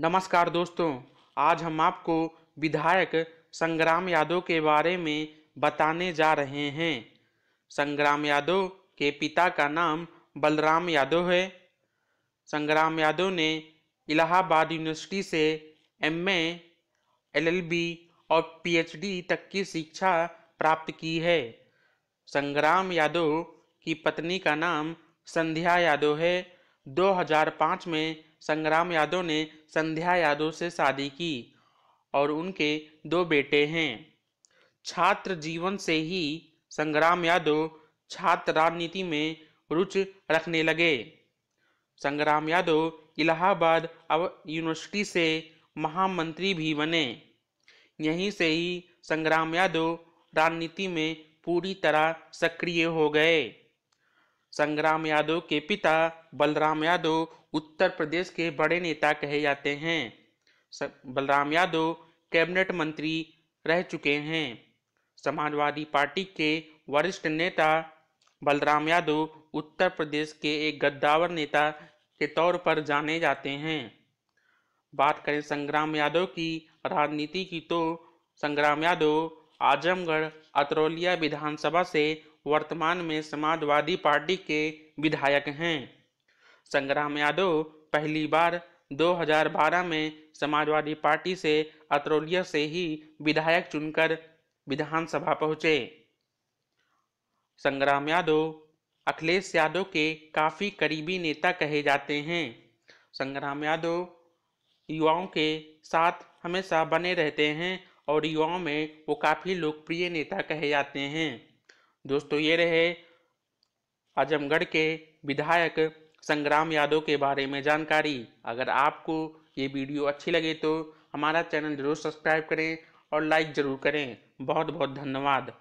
नमस्कार दोस्तों आज हम आपको विधायक संग्राम यादव के बारे में बताने जा रहे हैं संग्राम यादव के पिता का नाम बलराम यादव है संग्राम यादव ने इलाहाबाद यूनिवर्सिटी से एम एलएलबी और पीएचडी तक की शिक्षा प्राप्त की है संग्राम यादव की पत्नी का नाम संध्या यादव है 2005 में संग्राम यादव ने संध्या यादव से शादी की और उनके दो बेटे हैं छात्र जीवन से ही संग्राम यादव छात्र राजनीति में रुचि रखने लगे संग्राम यादव इलाहाबाद यूनिवर्सिटी से महामंत्री भी बने यहीं से ही संग्राम यादव राजनीति में पूरी तरह सक्रिय हो गए संग्राम यादव के पिता बलराम यादव उत्तर प्रदेश के बड़े नेता कहे जाते हैं बलराम यादव कैबिनेट मंत्री रह चुके हैं समाजवादी पार्टी के वरिष्ठ नेता बलराम यादव उत्तर प्रदेश के एक गद्दावर नेता के तौर पर जाने जाते हैं बात करें संग्राम यादव की राजनीति की तो संग्राम यादव आजमगढ़ अतरौलिया विधानसभा से वर्तमान में समाजवादी पार्टी के विधायक हैं संग्राम यादव पहली बार 2012 में समाजवादी पार्टी से अतरौलिया से ही विधायक चुनकर विधानसभा पहुंचे संग्राम यादव अखिलेश यादव के काफ़ी करीबी नेता कहे जाते हैं संग्राम यादव युवाओं के साथ हमेशा बने रहते हैं और युवाओं में वो काफ़ी लोकप्रिय नेता कहे जाते हैं दोस्तों ये रहे आजमगढ़ के विधायक संग्राम यादव के बारे में जानकारी अगर आपको ये वीडियो अच्छी लगे तो हमारा चैनल जरूर सब्सक्राइब करें और लाइक ज़रूर करें बहुत बहुत धन्यवाद